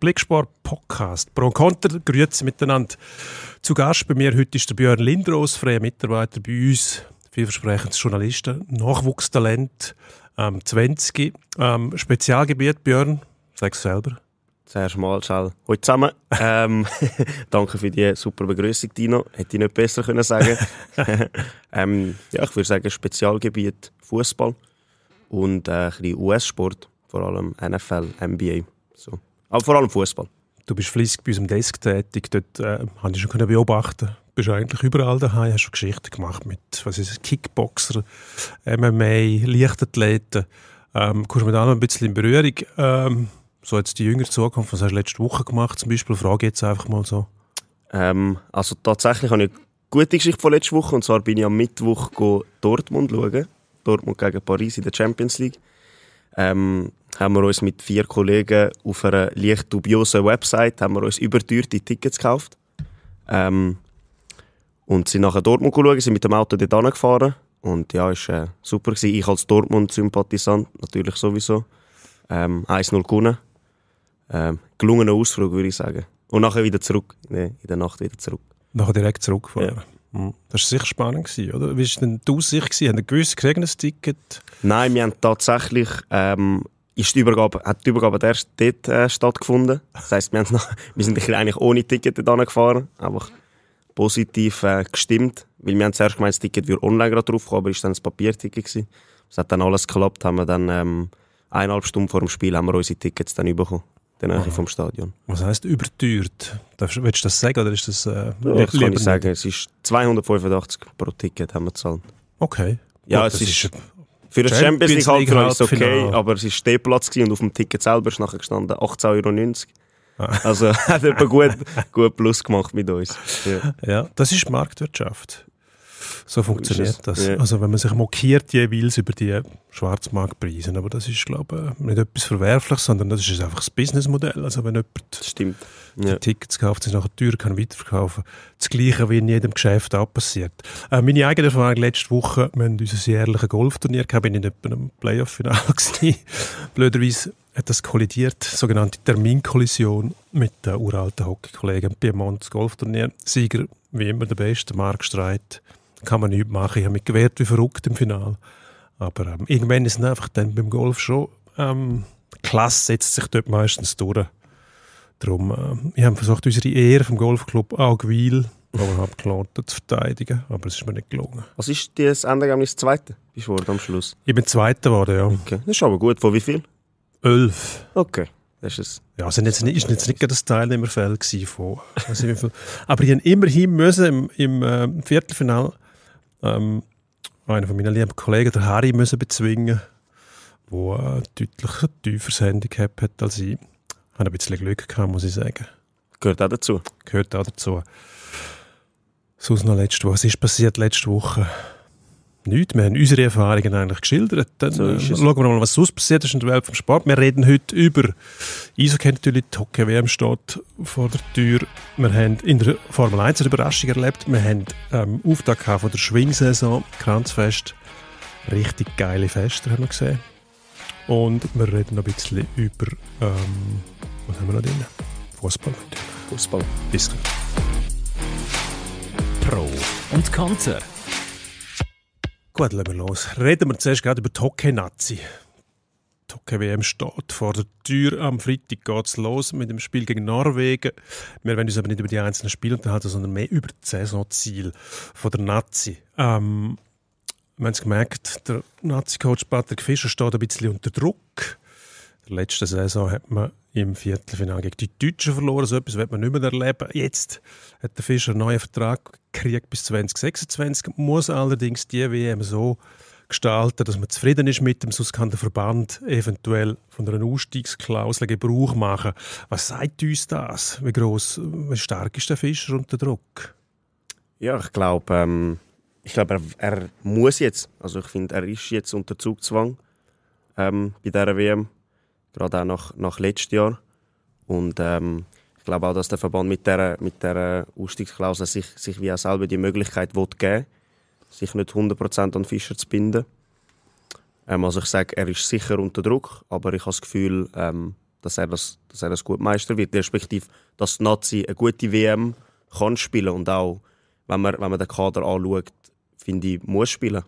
Blicksport Podcast. Pro und Konter, grüezi miteinander. Zu Gast bei mir heute ist der Björn Lindros, freier Mitarbeiter bei uns, vielversprechendes Journalisten, Nachwuchstalent, ähm, 20. Ähm, Spezialgebiet, Björn, sag's selber. Zuerst mal, Schall. Hallo zusammen. Ähm, danke für die super Begrüßung, Dino. Hätte ich nicht besser können sagen. ähm, ja, ich würde sagen, Spezialgebiet Fußball und äh, ein bisschen US-Sport, vor allem NFL, NBA. So. Aber vor allem Fußball. Du bist fleißig bei unserem Desk tätig. Dort äh, habe ich schon können beobachten. Bist eigentlich überall daheim. Du Hast schon Geschichten gemacht mit was ist Kickboxer, MMA, Leichtathleten. Ähm, kommst du mit allem ein bisschen in Berührung? Ähm, so jetzt die jüngere Zukunft, was hast du letzte Woche gemacht zum Beispiel? Frage jetzt einfach mal so. Ähm, also tatsächlich habe ich eine gute Geschichte von letzter Woche und zwar bin ich am Mittwoch go Dortmund schauen. Dortmund gegen Paris in der Champions League. Ähm, haben wir uns mit vier Kollegen auf einer leicht dubiosen Website haben wir uns überteuerte Tickets gekauft. Ähm, und sind nach Dortmund geschaut, sind mit dem Auto dort gefahren Und ja, ist äh, super gewesen. Ich als Dortmund-Sympathisant natürlich sowieso. Ähm, 1-0 gewonnen. Ähm, gelungener Ausflug, würde ich sagen. Und nachher wieder zurück. Nee, in der Nacht wieder zurück. Nachher direkt zurückgefahren. Ja. Mhm. Das war sicher spannend, gewesen, oder? Wie war denn die Aussicht? Haben Sie gewusst, kriegen ein Ticket? Nein, wir haben tatsächlich ähm, ist die Übergabe, hat die Übergabe erst dort äh, stattgefunden. Das heisst, wir, noch, wir sind eigentlich ohne Ticket dort gefahren, einfach positiv äh, gestimmt, weil wir haben zuerst gemeint, das Ticket würde online gerade kommen, aber es war dann ein Papierticket Es hat dann alles geklappt, haben wir dann ähm, eineinhalb Stunden vor dem Spiel haben wir unsere Tickets dann bekommen. In der vom Stadion. Was heisst überteuert? willst du das sagen oder ist das... Äh, ja, kann ich sagen. Es ist 285 pro Ticket haben wir gezahlt. Okay. Ja, Gut, es ist, ist für das Champions, Champions League Halbfinale ist es okay, aber es war Stehplatz und auf dem Ticket selber ist nachher gestanden 18,90 Euro. Ah. Also hat jemand gut, gut Plus gemacht mit uns. Ja, ja das ist Marktwirtschaft. So funktioniert das. das. Ja. Also wenn man sich mokiert jeweils über die Schwarzmarktpreise, aber das ist, glaube ich, nicht etwas Verwerfliches, sondern das ist einfach das Businessmodell. Also wenn jemand Stimmt. Ja. Tickets kauft, sie nachher teuer kann weiterverkaufen. Das Gleiche wie in jedem Geschäft auch passiert. Äh, meine eigene Erfahrung letzte Woche, wir haben unser jährliches Golfturnier gehabt, bin ich in einem Playoff-Final Blöderweise hat das kollidiert, sogenannte Terminkollision mit den uralten Hockeykollegen. Piemont Golfturnier. Sieger, wie immer der Beste, Mark Streit kann man nichts machen. Ich habe mich gewehrt wie verrückt im Finale. Aber ähm, irgendwann ist es einfach dann beim Golf schon ähm, klasse, setzt sich dort meistens durch. Darum, ähm, ich habe versucht, unsere Ehre vom Golfclub Augwil, wo wir abgeladen, zu verteidigen, aber es ist mir nicht gelungen. Was ist das Endergebnis Zweite? Bist du am Schluss? Ich bin Zweiter geworden, ja. Okay. Das ist aber gut. Von wie viel? Elf. Okay. Das ist ja, es also jetzt nicht, ist jetzt nicht das Teilnehmerfeld von, also aber ich immerhin müssen im, im äh, Viertelfinale ähm, einen von meinen lieben Kollegen, der Harry, müssen bezwingen der ein deutlich tieferes Handicap hat als ich. Ich hatte ein bisschen Glück, gehabt, muss ich sagen. Gehört auch dazu. Gehört auch dazu. Sonst noch letzte Woche. Was ist passiert letzte Woche? nichts. Wir haben unsere Erfahrungen eigentlich geschildert. Dann so äh, schauen wir mal, was sonst passiert ist in der Welt vom Sport. Wir reden heute über Eishockey natürlich, die Hockey-WM steht vor der Tür. Wir haben in der Formel 1 eine Überraschung erlebt. Wir haben ähm, Auftakt von der Schwingsaison, Kranzfest. Richtig geile Feste haben wir gesehen. Und wir reden noch ein bisschen über, ähm, was haben wir noch drin? Fußball natürlich. Fußball. Bis gleich. Pro und Konter. Gut, legen wir los. Reden wir zuerst gerade über die Hockey-Nazi. Die Hockey-WM steht vor der Tür. Am Freitag geht es los mit dem Spiel gegen Norwegen. Wir werden uns aber nicht über die einzelnen Spiele unterhalten, sondern mehr über das Saisonziel der Nazi. Ähm, wir haben es gemerkt, der Nazi-Coach Patrick Fischer steht ein bisschen unter Druck der letzten Saison hat man im Viertelfinale gegen die Deutschen verloren. So etwas wird man nicht mehr erleben. Jetzt hat der Fischer einen neuen Vertrag gekriegt bis 2026, muss allerdings die WM so gestalten, dass man zufrieden ist mit dem, sonst kann der Verband eventuell von einer Ausstiegsklausel Gebrauch machen. Was sagt uns das? Wie groß, wie stark ist der Fischer unter Druck? Ja, ich glaube, ähm, ich glaube, er, er, muss jetzt. Also ich finde, er ist jetzt unter Zugzwang ähm, bei dieser WM gerade auch nach, nach letztem Jahr. Und ähm, ich glaube auch, dass der Verband mit dieser mit der Ausstiegsklausel sich, sich wie auch selber die Möglichkeit will geben sich nicht 100% an Fischer zu binden. Ähm, also ich sage, er ist sicher unter Druck, aber ich habe das Gefühl, ähm, dass, er das, dass er das gut Meister wird, respektive, dass die Nazi eine gute WM kann spielen und auch, wenn man, wenn man den Kader anschaut, finde ich, muss spielen.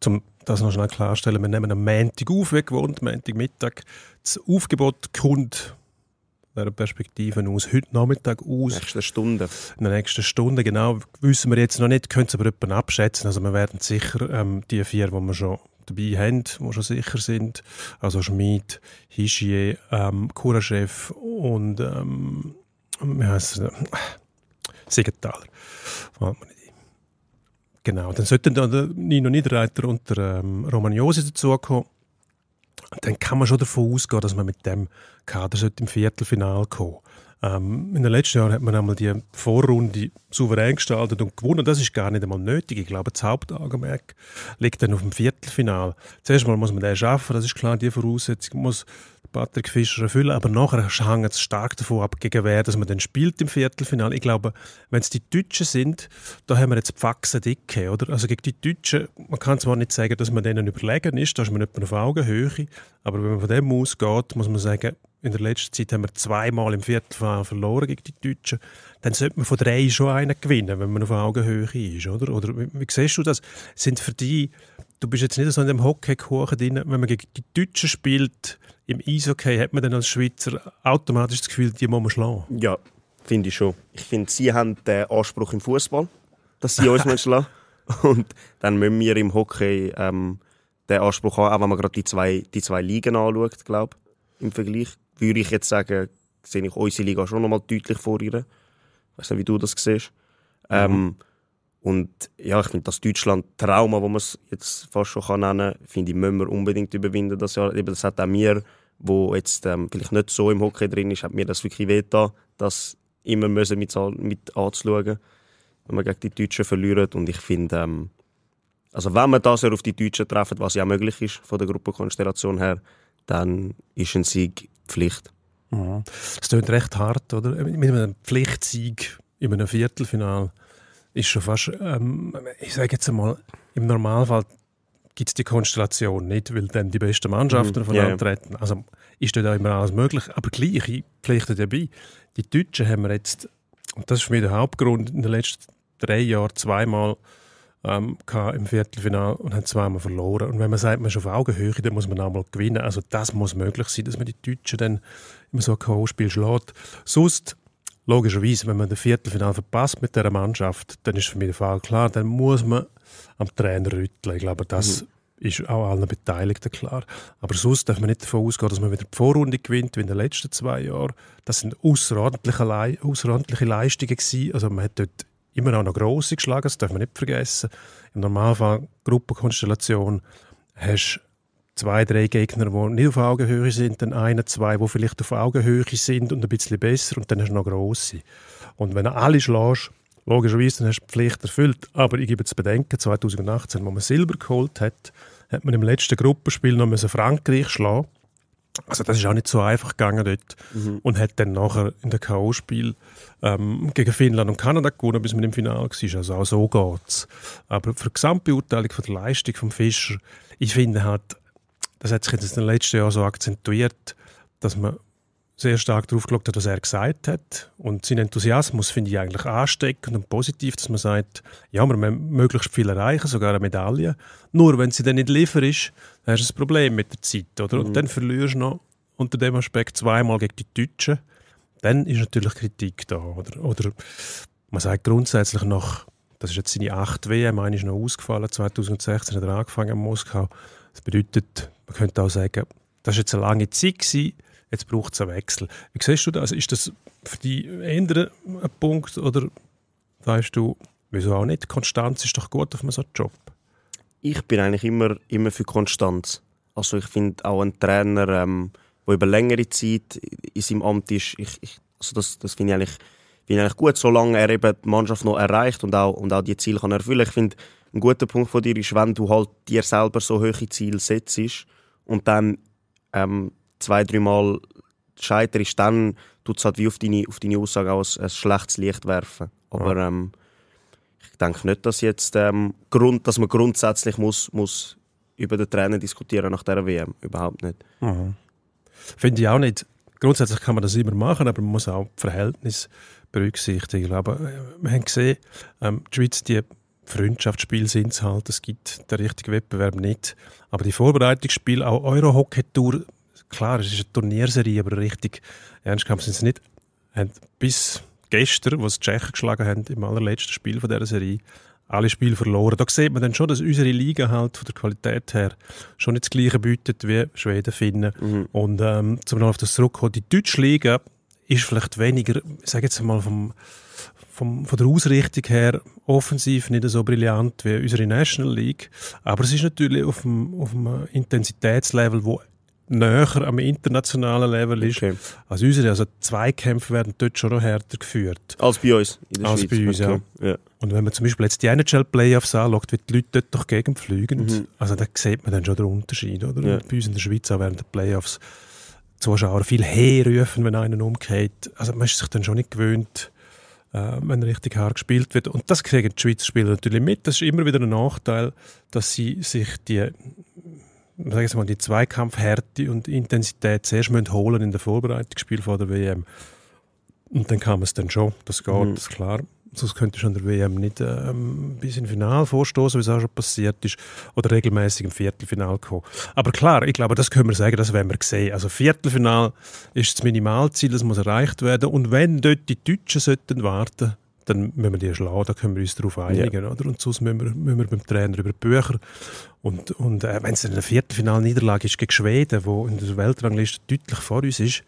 Zum das noch schnell klarstellen. Wir nehmen am Montag auf, wie gewohnt, Montagmittag. Das Aufgebot kommt einer Perspektive aus heute Nachmittag aus. Nächste Stunde. In der nächsten Stunde, genau. Wissen wir jetzt noch nicht, können es aber jemanden abschätzen. Also wir werden sicher ähm, die vier, die wir schon dabei haben, die schon sicher sind, also Schmid, Hischier, ähm, Kurachev und ähm, wie heisst es? Siegenthaler. Genau, dann sollte dann der Nino Niederreiter und der ähm, Roman dazukommen. Dann kann man schon davon ausgehen, dass man mit dem Kader sollte im Viertelfinale kommen sollte. Ähm, in den letzten Jahren hat man einmal die Vorrunde souverän gestaltet und gewonnen. Das ist gar nicht einmal nötig. Ich glaube, das Hauptaugenmerk liegt dann auf dem Viertelfinal. Zuerst mal muss man das schaffen, das ist klar, die Voraussetzung muss Patrick Fischer erfüllen, aber nachher hängt es stark davon ab, gegen wer dass man dann spielt im Viertelfinale. Ich glaube, wenn es die Deutschen sind, da haben wir jetzt die Faxen dicke, oder? Also gegen die Deutschen, man kann zwar nicht sagen, dass man denen überlegen ist, da ist man nicht mehr auf Augenhöhe, aber wenn man von dem ausgeht, muss man sagen, in der letzten Zeit haben wir zweimal im Viertelfinale verloren gegen die Deutschen. Dann sollte man von drei schon einen gewinnen, wenn man auf Augenhöhe ist, oder? Oder wie, wie siehst du das? Sind für die, du bist jetzt nicht so in dem Hockey-Kuchen drin, wenn man gegen die Deutschen spielt, im Eishockey, hat man dann als Schweizer automatisch das Gefühl, die muss man schlagen? Ja, finde ich schon. Ich finde, sie haben den Anspruch im Fußball, dass sie uns schlagen Und dann müssen wir im Hockey ähm, den Anspruch haben, auch wenn man gerade die zwei, die zwei Ligen anschaut, glaube ich. im Vergleich würde ich jetzt sagen, sehe ich unsere Liga schon nochmal deutlich vor ihr. Ich weiß nicht, wie du das siehst. Mhm. Ähm, und ja, ich finde das Deutschland-Trauma, wo man es jetzt fast schon kann nennen kann, finde ich, müssen wir unbedingt überwinden das Jahr. Eben, das hat auch mir, wo jetzt ähm, vielleicht nicht so im Hockey drin ist, hat mir das wirklich wehgetan, das immer müssen mit, mit anzuschauen, wenn man gegen die Deutschen verliert. Und ich finde, ähm, also wenn man das Jahr auf die Deutschen treffen, was ja möglich ist von der Gruppenkonstellation her, dann ist ein Sieg Pflicht. Mhm. Das klingt recht hart, oder? Äh, mit einem Pflichtsieg in einem Viertelfinal ist schon fast, ähm, ich sage jetzt einmal, im Normalfall gibt es die Konstellation nicht, weil dann die besten Mannschaften mhm. von yeah. treten. Also ist dort auch immer alles möglich. Aber gleich, ich pflichte dabei, die Deutschen haben wir jetzt, und das ist für mich der Hauptgrund, in den letzten drei Jahren zweimal ähm, im Viertelfinale und haben zweimal verloren. Und wenn man sagt, man ist auf Augenhöhe, dann muss man auch einmal gewinnen. Also das muss möglich sein, dass man die Deutschen dann im so K.O.-Spiel schlägt. Sonst, logischerweise, wenn man das Viertelfinale verpasst mit dieser Mannschaft, dann ist für mich der Fall klar, dann muss man am Trainer rütteln. Ich glaube, das mhm. ist auch allen Beteiligten klar. Aber sonst darf man nicht davon ausgehen, dass man wieder die Vorrunde gewinnt, wie in den letzten zwei Jahren. Das sind außerordentliche, Le außerordentliche Leistungen gewesen. Also man hat dort immer auch noch grosse geschlagen, das darf man nicht vergessen. Im Normalfall, Gruppenkonstellation, hast zwei, drei Gegner, die nicht auf Augenhöhe sind, dann einen, zwei, die vielleicht auf Augenhöhe sind und ein bisschen besser und dann hast du noch grosse. Und wenn du alle schlägst, logischerweise, dann hast du die Pflicht erfüllt. Aber ich gebe zu bedenken, 2018, als man Silber geholt hat, hat man im letzten Gruppenspiel noch Frankreich schlagen also das ist auch nicht so einfach gegangen dort mhm. und hat dann nachher in der K.O.-Spiel ähm, gegen Finnland und Kanada gewonnen, bis man im Finale war. Also auch so geht es. Aber für die Gesamtbeurteilung von der Leistung von Fischer, ich finde halt, das hat sich jetzt in den letzten Jahren so akzentuiert, dass man sehr stark darauf geschaut hat, was er gesagt hat. Und seinen Enthusiasmus finde ich eigentlich ansteckend und positiv, dass man sagt, ja, man möglichst viel erreichen, sogar eine Medaille. Nur wenn sie dann nicht liefern ist, hast du ein Problem mit der Zeit, oder? Und mhm. dann verlierst du noch unter dem Aspekt zweimal gegen die Deutschen. Dann ist natürlich Kritik da, oder? Oder man sagt grundsätzlich noch, das ist jetzt seine 8 WM, eine ist noch ausgefallen, 2016 hat er angefangen in Moskau. Das bedeutet, man könnte auch sagen, das war jetzt eine lange Zeit, gewesen, jetzt braucht es einen Wechsel. Wie siehst du das? Ist das für dich ein Punkt oder weißt du, wieso auch nicht? Konstanz ist doch gut auf so einem Job ich bin eigentlich immer, immer für Konstanz. Also ich finde auch ein Trainer, ähm, der über längere Zeit in seinem Amt ist, ich, ich, also das, das finde ich eigentlich finde eigentlich gut, solange er eben die Mannschaft noch erreicht und auch, und auch die Ziele kann erfüllen kann. Ich finde, ein guter Punkt von dir ist, wenn du halt dir selber so hohe Ziele setzt und dann ähm, zwei, dreimal scheiterst, dann tut es halt wie auf deine, auf deine Aussage auch ein, ein schlechtes Licht werfen. Aber ja. ähm, ich denke nicht, dass, jetzt, ähm, Grund, dass man grundsätzlich muss, muss über den Trainer diskutieren nach der WM. Überhaupt nicht. Mhm. Finde ich auch nicht. Grundsätzlich kann man das immer machen, aber man muss auch Verhältnis berücksichtigen. Aber äh, wir haben gesehen, ähm, die Schweiz, die Freundschaftsspiele sind es halt, es gibt den richtigen Wettbewerb nicht. Aber die Vorbereitungsspiele, auch Euro-Hockey-Tour, klar, es ist eine Turnierserie, aber richtig ernst genommen sind sie nicht. Haben bis gestern, was die Tschechen geschlagen haben im allerletzten Spiel von dieser Serie, alle Spiele verloren. Da sieht man dann schon, dass unsere Liga halt von der Qualität her schon nicht das Gleiche bietet wie Schweden, Finnen. Mhm. Und ähm, zum noch auf das zurückkommen, die deutsche Liga ist vielleicht weniger, ich sage jetzt mal vom, vom, von der Ausrichtung her offensiv nicht so brillant wie unsere National League, aber es ist natürlich auf einem, auf einem Intensitätslevel, wo näher am internationalen Level ist okay. als unsere. Also Zweikämpfe werden dort schon noch härter geführt. Als bei uns in der als Schweiz. Bei uns, okay. ja. Und wenn man zum Beispiel jetzt die NHL-Playoffs anschaut, wie die Leute dort durch die mhm. also da sieht man dann schon den Unterschied. Oder? Ja. Bei uns in der Schweiz auch während der Playoffs Zuschauer viel herrufen, wenn einer umgeht. Also man ist sich dann schon nicht gewöhnt, äh, wenn richtig hart gespielt wird. Und das kriegen die Schweizer Spieler natürlich mit. Das ist immer wieder ein Nachteil, dass sie sich die sag ich mal, die Zweikampfhärte und Intensität zuerst müssen holen in der Vorbereitungsspiel vor der WM. Und dann kam es dann schon, das geht, mhm. das ist klar. Sonst könnte schon der WM nicht ähm, bis ins Finale vorstoßen, wie es auch schon passiert ist, oder regelmäßig im Viertelfinal kommen. Aber klar, ich glaube, das können wir sagen, das werden wir sehen. Also Viertelfinal ist das Minimalziel, das muss erreicht werden. Und wenn dort die Deutschen sollten warten, dann müssen wir die schlagen, da können wir uns darauf einigen. Ja. Oder? Und sonst müssen wir, müssen wir beim Trainer über die Bücher und, und äh, wenn es eine Viertelfinalniederlage ist gegen Schweden, wo in der Weltrangliste deutlich vor uns ist,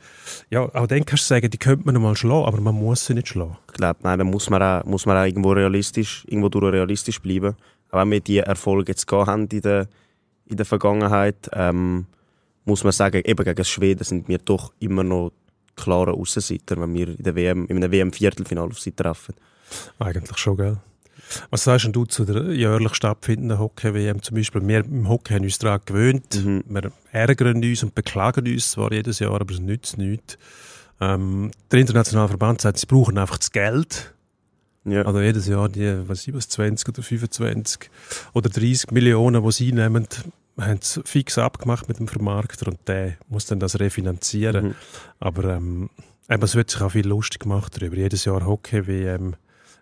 ja, auch dann kannst du sagen, die könnte man noch mal schlagen, aber man muss sie nicht schlagen. Ich glaube, nein, da muss man auch, muss man auch irgendwo realistisch, irgendwo durch realistisch bleiben. Auch wenn wir die Erfolge jetzt gehabt haben in der, in der Vergangenheit, ähm, muss man sagen, eben gegen Schweden sind wir doch immer noch klarer Außenseiter, wenn wir in, der WM, in einem WM-Viertelfinale auf sie treffen. Eigentlich schon, gell? Was sagst du zu der jährlich stattfindenden Hockey-WM zum Beispiel? Wir im Hockey haben uns daran gewöhnt. Mhm. Wir ärgern uns und beklagen uns zwar jedes Jahr, aber es nützt nichts. Ähm, der Internationale Verband sagt, sie brauchen einfach das Geld. Ja. Also jedes Jahr die, was ich 20 oder 25 oder 30 Millionen, die sie einnehmen, wir haben es fix abgemacht mit dem Vermarkter und der muss dann das refinanzieren. Mhm. Aber ähm, eben, es wird sich auch viel lustig gemacht darüber. Jedes Jahr Hockey, WM. Ähm,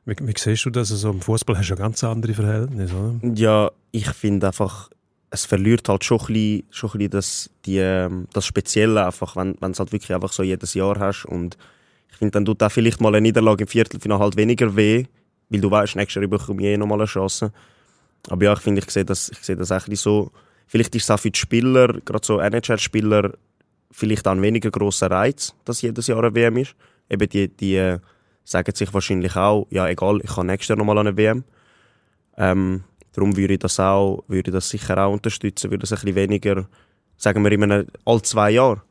wie, wie siehst du das? Also Im Fußball hast du ja ganz andere Verhältnisse, oder? Ja, ich finde einfach, es verliert halt schon ein bisschen, schon ein bisschen das, die, ähm, das Spezielle, einfach, wenn, wenn es halt wirklich einfach so jedes Jahr hast. Und ich finde, dann tut auch vielleicht mal eine Niederlage im Viertelfinale halt weniger weh, weil du weißt, nächstes Jahr bekomme ich eh nochmal eine Chance. Aber ja, ich finde, ich sehe das, ich sehe das auch so Vielleicht ist es auch für die Spieler, gerade so NHL-Spieler, vielleicht auch ein weniger grosser Reiz, dass jedes Jahr eine WM ist. Eben die, die äh, sagen sich wahrscheinlich auch, ja egal, ich kann nächstes Jahr nochmal eine WM. Ähm, darum würde ich das auch, würde das sicher auch unterstützen, würde das ein bisschen weniger, sagen wir in all zwei Jahre.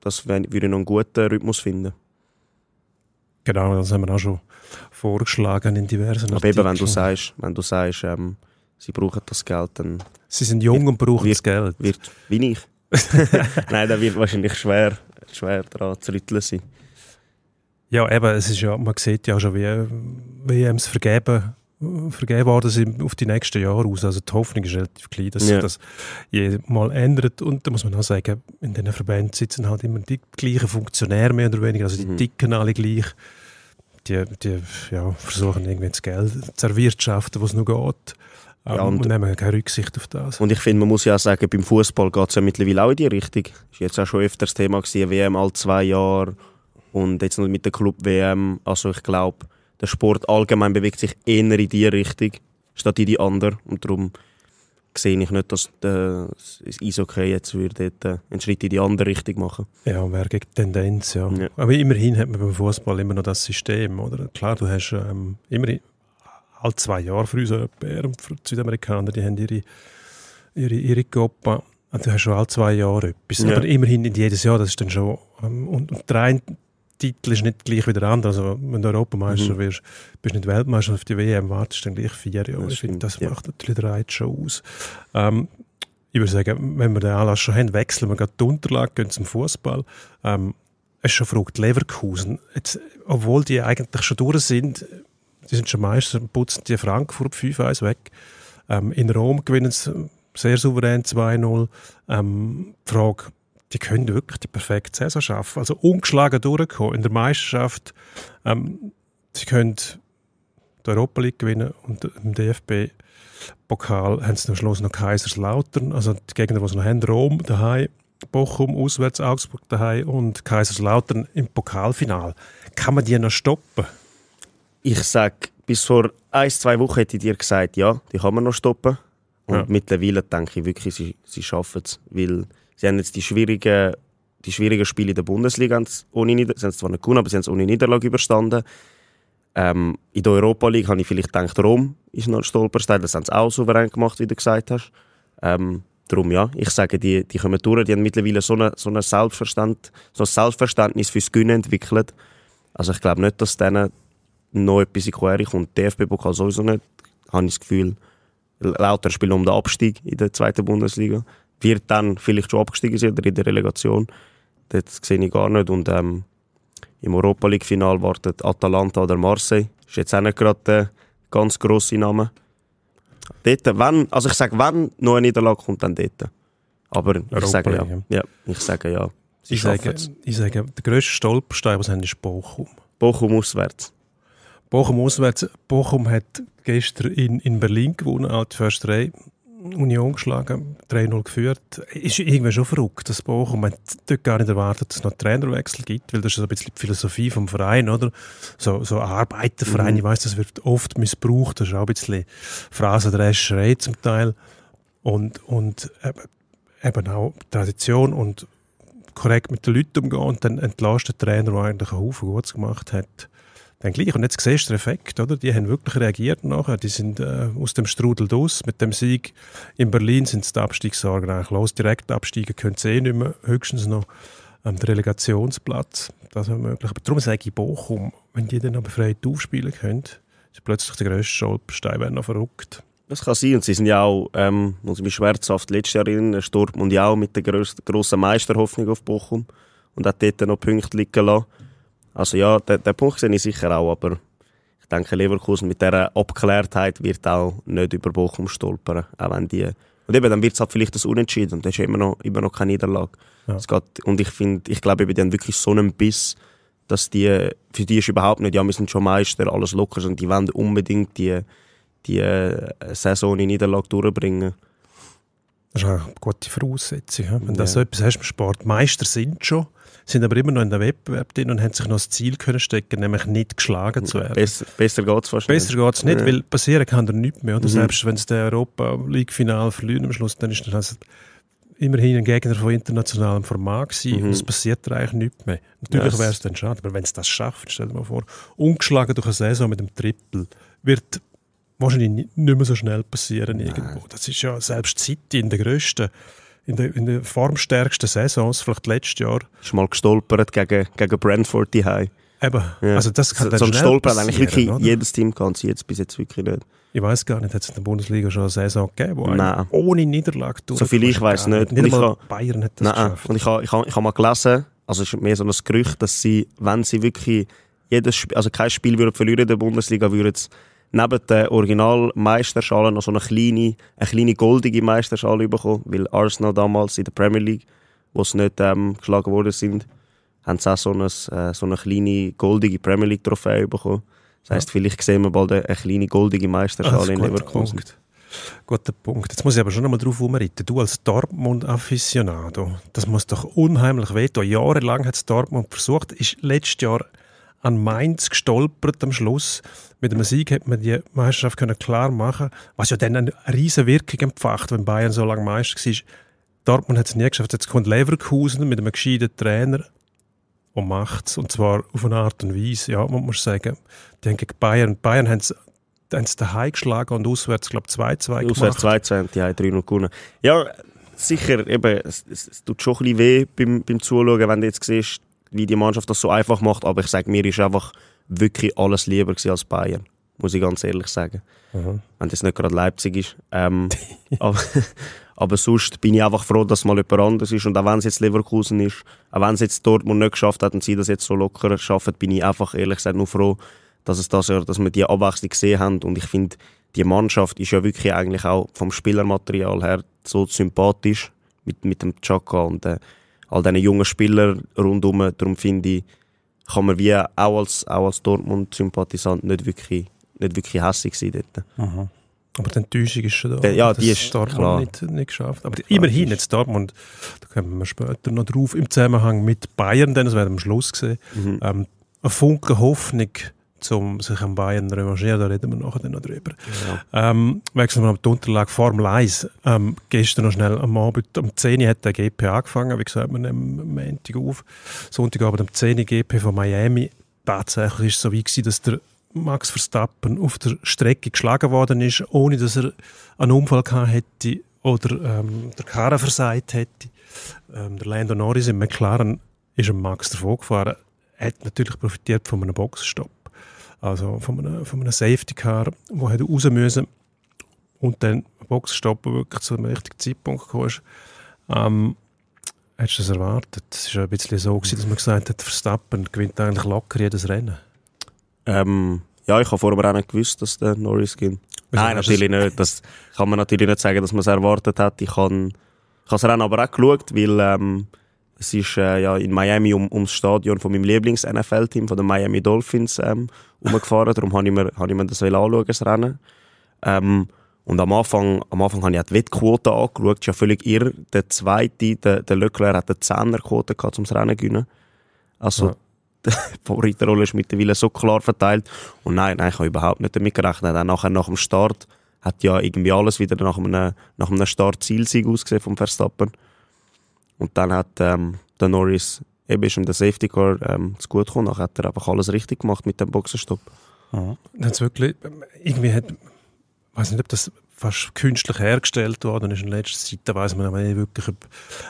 Das würde ich noch einen guten Rhythmus finden. Genau, das haben wir auch schon vorgeschlagen in diversen Aber Artikeln. eben, wenn du sagst, wenn du sagst ähm, sie brauchen das Geld, dann... Sie sind jung wird, und brauchen wird, das Geld. Wird, wie ich. Nein, da wird wahrscheinlich schwer, schwer daran zu rütteln sein. Ja, eben, es ist ja, man sieht ja schon, wie WMs vergeben vergeben worden sind auf die nächsten Jahre aus. Also die Hoffnung ist relativ klein, dass ja. sich das jedes Mal ändert. Und da muss man auch sagen, in diesen Verbänden sitzen halt immer die gleichen Funktionäre mehr oder weniger, also die mhm. dicken alle gleich. Die, die ja, versuchen irgendwie das Geld zu erwirtschaften, was noch geht. Ja, ähm, und, und nehmen keine Rücksicht auf das. Und ich finde, man muss ja auch sagen, beim Fußball geht es ja mittlerweile auch in die Richtung. Das war jetzt auch schon öfter das Thema gewesen, WM all zwei Jahre und jetzt noch mit der Club WM. Also ich glaube, der Sport allgemein bewegt sich eher in die Richtung statt in die andere. Und darum sehe ich nicht, dass das Eishockey jetzt würde äh, einen Schritt in die andere Richtung machen Ja, wäre gegen Tendenz, ja. ja. Aber immerhin hat man beim Fußball immer noch das System, oder? Klar, du hast ähm, immerhin, alle zwei Jahre für uns Europäer und für die Südamerikaner, die haben ihre, ihre, ihre Copa. Also du hast schon alle zwei Jahre etwas. Ja. Aber immerhin in jedes Jahr, das ist dann schon... Ähm, und, und der eine Titel ist nicht gleich wie der andere. Also wenn du Europameister mhm. wirst, bist du nicht Weltmeister auf die WM, wartest dann gleich vier Jahre. Das, ich finde, das ja. macht natürlich den Reiz schon aus. Ähm, ich würde sagen, wenn wir den Anlass schon haben, wechseln wir gerade die Unterlage, gehen zum Fußball. Ähm, es ist schon verrückt, Leverkusen, jetzt, obwohl die eigentlich schon durch sind, die sind schon Meister, putzen die Frankfurt 5-1 weg. Ähm, in Rom gewinnen sie sehr souverän 2-0. Ähm, die Frage, die können wirklich die perfekte Saison schaffen. Also ungeschlagen durchkommen in der Meisterschaft. Ähm, sie können die Europa League gewinnen und im DFB-Pokal haben sie am Schluss noch Kaiserslautern. Also die Gegner, die sie noch haben, Rom daheim, Bochum auswärts, Augsburg daheim und Kaiserslautern im Pokalfinal. Kann man die noch stoppen? Ich sage, bis vor ein, zwei Wochen hätte ich dir gesagt, ja, die kann man noch stoppen. Und ja. mittlerweile denke ich wirklich, sie, sie schaffen es. Weil sie haben jetzt die schwierigen, die schwierigen Spiele in der Bundesliga ohne Nieder sie haben es zwar nicht gewonnen, aber sie haben es ohne Niederlage überstanden. Ähm, in der Europa League habe ich vielleicht gedacht, Rom ist noch ein Stolperstein. Das haben sie auch souverän gemacht, wie du gesagt hast. Ähm, darum ja, ich sage, die, die kommen durch. Die haben mittlerweile so, eine, so, eine Selbstverständ, so ein Selbstverständnis fürs Gewinnen entwickelt. Also ich glaube nicht, dass denen noch etwas in Quere kommt, DFB-Pokal sowieso nicht, habe ich das Gefühl, Lauter spielen um den Abstieg in der zweiten Bundesliga. Wird dann vielleicht schon abgestiegen sein oder in der Relegation. Das sehe ich gar nicht. Und ähm, im Europa League-Final wartet Atalanta oder Marseille. Ist jetzt auch nicht gerade der ganz grosse Name. Dort, wenn, also ich sage, wenn noch eine Niederlage kommt, dann dort. Aber ich sage ja. ja. Ich sage ja. Sie ich sage, ich sage, der grösste Stolperstein, was haben, ist Bochum. Bochum auswärts. Bochum auswärts. Bochum hat gestern in, in Berlin gewonnen, auch die Försterei Union geschlagen, 3-0 geführt. Ist irgendwie schon verrückt, dass Bochum, man hat gar nicht erwartet, dass es noch einen Trainerwechsel gibt, weil das ist so ein bisschen die Philosophie vom Verein, oder? So, so Arbeiterverein, mhm. ich weiß, das wird oft missbraucht, das ist auch ein bisschen Phrasendrescherei zum Teil. Und, und eben auch Tradition und korrekt mit den Leuten umgehen und dann entlastet der Trainer, der eigentlich einen Haufen Gutes gemacht hat dann gleich. Und jetzt siehst du den Effekt, oder? Die haben wirklich reagiert nachher. Die sind äh, aus dem Strudel raus. Mit dem Sieg in Berlin sind die Abstiegssorgen eigentlich los. Direkt absteigen können sie eh nicht mehr. Höchstens noch ähm, Relegationsplatz. Das wäre möglich. Aber darum sage ich Bochum. Wenn die dann aber frei aufspielen können, ist plötzlich der grösste Schulperstein, wäre noch verrückt. Das kann sein. Und sie sind ja auch, ähm, muss ich mich schmerzhaft letztes Jahr erinnern, Dortmund ja auch mit der grossen Meisterhoffnung auf Bochum. Und hat dort noch Punkte liegen lassen. Also ja, den, den Punkt sehe ich sicher auch, aber ich denke, Leverkusen mit dieser Abklärtheit wird auch nicht über Bochum stolpern, auch wenn die und eben, dann wird es halt vielleicht das Unentschieden und dann ist immer noch, immer noch keine Niederlage. Ja. Es geht, und ich finde, ich glaube, die haben wirklich so einen Biss, dass die, für die ist überhaupt nicht, ja, wir sind schon Meister, alles locker, und die wollen unbedingt die, die äh, Saison in Niederlage durchbringen. Das ist eine gute Voraussetzung. Ja? Wenn du so etwas hast im Sport, Meister sind schon, sind aber immer noch in der Wettbewerb drin und haben sich noch das Ziel können stecken, nämlich nicht geschlagen zu werden. Besser, besser geht es fast Besser geht es nicht, ja. weil passieren kann da nichts mehr. Oder? Mhm. Selbst wenn es der Europa league final verlieren am Schluss, dann ist das halt immerhin ein Gegner von internationalem Format gewesen mhm. und es passiert da eigentlich nichts mehr. Natürlich wäre es dann schade, aber wenn es das schafft, stell dir mal vor, ungeschlagen durch eine Saison mit einem Triple, wird wahrscheinlich nicht mehr so schnell passieren Nein. irgendwo. Das ist ja selbst City in der grössten, in der, in der formstärksten Saisons, vielleicht letztes Jahr. Ist mal gestolpert gegen, gegen Brentford die Eben, ja. also das kann so, dann so ein Stolpern eigentlich wirklich jedes Team kann es jetzt bis jetzt wirklich nicht. Ich weiß gar nicht, hat es in der Bundesliga schon eine Saison gegeben, die ohne Niederlage durch. So viel ich weiß nicht. Nicht, nicht einmal Bayern hat das Nein. geschafft. Und ich habe ich ha, ich ha mal gelesen, also es ist mehr so ein Gerücht, dass sie, wenn sie wirklich jedes Spiel, also kein Spiel würden verlieren in der Bundesliga, würden sie neben den Originalmeisterschalen noch so eine kleine, eine kleine goldige Meisterschale bekommen, weil Arsenal damals in der Premier League, wo sie nicht ähm, geschlagen worden sind, haben sie auch so eine, äh, so eine kleine goldige Premier League-Trophäe bekommen. Das heisst, ja. vielleicht sehen wir bald eine, kleine goldige Meisterschale ah, in Leverkusen. Punkt. Guter Punkt. Jetzt muss ich aber schon einmal drauf herumreiten. Du als Dortmund-Afficionado, das muss doch unheimlich wehtun. Jahrelang hat es Dortmund versucht, ist letztes Jahr an Mainz gestolpert am Schluss. Mit einem Sieg hätte man die Meisterschaft können klar machen was ja dann eine riesige Wirkung empfacht, wenn Bayern so lange Meister war. Dortmund hat es nie geschafft. Jetzt kommt Leverkusen mit einem gescheiten Trainer und macht es. Und zwar auf eine Art und Weise, ja, man muss sagen. Die haben gegen Bayern, Bayern haben es haben sie daheim geschlagen und auswärts, glaube ich, 2-2 gemacht. Auswärts 2-2 die haben 3 0 gewonnen. Ja, sicher, eben, es, es, es, tut schon ein bisschen weh beim, beim Zuschauen, wenn du jetzt siehst, wie die Mannschaft das so einfach macht. Aber ich sage, mir ist einfach wirklich alles lieber als Bayern. Muss ich ganz ehrlich sagen. Mhm. Wenn das nicht gerade Leipzig ist. Ähm, aber, aber, sonst bin ich einfach froh, dass mal jemand anders ist. Und auch wenn es jetzt Leverkusen ist, auch wenn es jetzt Dortmund nicht geschafft hat und sie das jetzt so locker schaffen, bin ich einfach ehrlich gesagt nur froh, dass, es das, dass wir diese Abwechslung gesehen haben. Und ich finde, die Mannschaft ist ja wirklich eigentlich auch vom Spielermaterial her so sympathisch mit, mit dem Chaka und äh, all diesen jungen Spielern rundherum. Darum finde ich, kann man wie auch als, auch als Dortmund-Sympathisant nicht wirklich, nicht wirklich hässlich sein dort. Aha. Aber die Enttäuschung ist schon da. Ja, die ist Dortmund klar. Nicht, nicht geschafft. Aber immerhin jetzt Dortmund, da kommen wir später noch drauf, im Zusammenhang mit Bayern, denn das werden wir am Schluss sehen, mhm. ähm, ein Funke Hoffnung um sich am Bayern zu revanchieren, da reden wir nachher noch drüber. Ja. Genau. Ähm, wechseln wir auf die Unterlage Formel 1. Ähm, gestern noch schnell am Abend, um 10 Uhr hat der GP angefangen, wie gesagt, wir nehmen am Montag auf, Sonntagabend um 10 Uhr GP von Miami. Tatsächlich war es so weit, dass der Max Verstappen auf der Strecke geschlagen worden ist, ohne dass er einen Unfall gehabt hätte oder ähm, der Karren versagt hätte. Ähm, der Lando Norris im McLaren ist am Max davon gefahren. Er hat natürlich profitiert von einem Boxenstopp. Also von einem, von einem Safety Car, der hätte raus müssen und dann Boxstoppen wirklich zu einem richtigen Zeitpunkt gekommen Ähm, hättest du das erwartet? Es war ein bisschen so, gewesen, dass man gesagt hat, Verstappen gewinnt eigentlich locker jedes Rennen. Ähm, ja, ich habe vorher auch nicht gewusst, dass der Norris gewinnt. Also Nein, natürlich nicht. Das kann man natürlich nicht sagen, dass man es erwartet hat. Ich habe das Rennen aber auch geschaut, weil... Ähm, es ist äh, ja in Miami um, ums Stadion von meinem Lieblings-NFL-Team, von den Miami Dolphins, ähm, umgefahren. Darum habe ich, mir, hab ich mir das anschauen, Rennen. Ähm, und am Anfang, am Anfang habe ich auch die Wettquote angeschaut. Das ist ja völlig irre. Der zweite, der, der Löckler, hat eine 10er-Quote zum Rennen gewinnen. Also, ja. die Favoritenrolle ist mittlerweile so klar verteilt. Und nein, nein, ich habe überhaupt nicht damit gerechnet. Auch nachher, nach dem Start, hat ja irgendwie alles wieder nach einem, nach einem Startzielsieg ausgesehen vom Verstappen. Und dann hat ähm, der Norris eben schon den Safety Car ähm, zu gut gekommen. Nachher hat er einfach alles richtig gemacht mit dem Boxenstopp. Ja. Das wirklich, irgendwie hat, ich weiß nicht, ob das fast künstlich hergestellt worden ist. In letzter Zeit da weiss man aber nicht wirklich, ob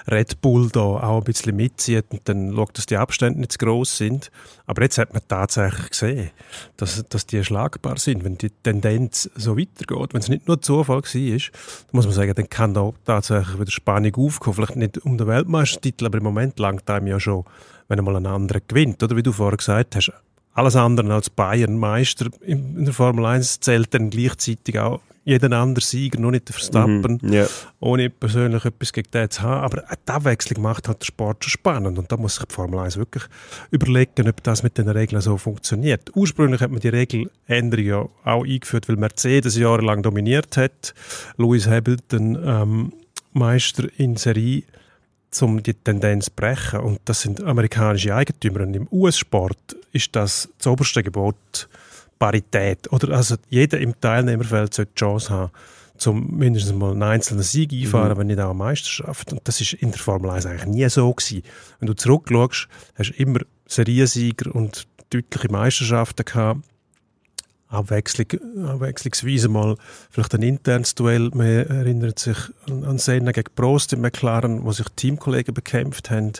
Red Bull da auch ein bisschen mitzieht und dann schaut, dass die Abstände nicht zu gross sind. Aber jetzt hat man tatsächlich gesehen, dass, dass die schlagbar sind. Wenn die Tendenz so weitergeht, wenn es nicht nur Zufall war, muss man sagen, dann kann da tatsächlich wieder Spannung aufkommen. Vielleicht nicht um den Weltmeistertitel, aber im Moment langt einem ja schon, wenn einmal ein anderer gewinnt. Oder wie du vorher gesagt hast, alles andere als Bayern Meister in der Formel 1 zählt dann gleichzeitig auch jeden anderen Sieger, nur nicht den Verstappen, mhm, yeah. ohne persönlich etwas gegen den zu haben. Aber äh, die Abwechslung macht halt den Sport schon spannend und da muss sich die Formel 1 wirklich überlegen, ob das mit den Regeln so funktioniert. Ursprünglich hat man die Regeländerung ja auch eingeführt, weil Mercedes jahrelang dominiert hat. Lewis Hamilton ähm, Meister in Serie um die Tendenz zu brechen. Und das sind amerikanische Eigentümer. Und im US-Sport ist das das oberste Gebot Parität. Oder also jeder im Teilnehmerfeld sollte die Chance haben, zum mindestens mal einen einzelnen Sieg mhm. einfahren, mhm. wenn nicht auch eine Meisterschaft. Und das ist in der Formel 1 eigentlich nie so gewesen. Wenn du zurückschaust, hast du immer Seriensieger und deutliche Meisterschaften gehabt. Abwechslung, abwechslungsweise mal vielleicht ein internes Duell. Man erinnert sich an, an Senna gegen Prost in McLaren, wo sich Teamkollegen bekämpft haben.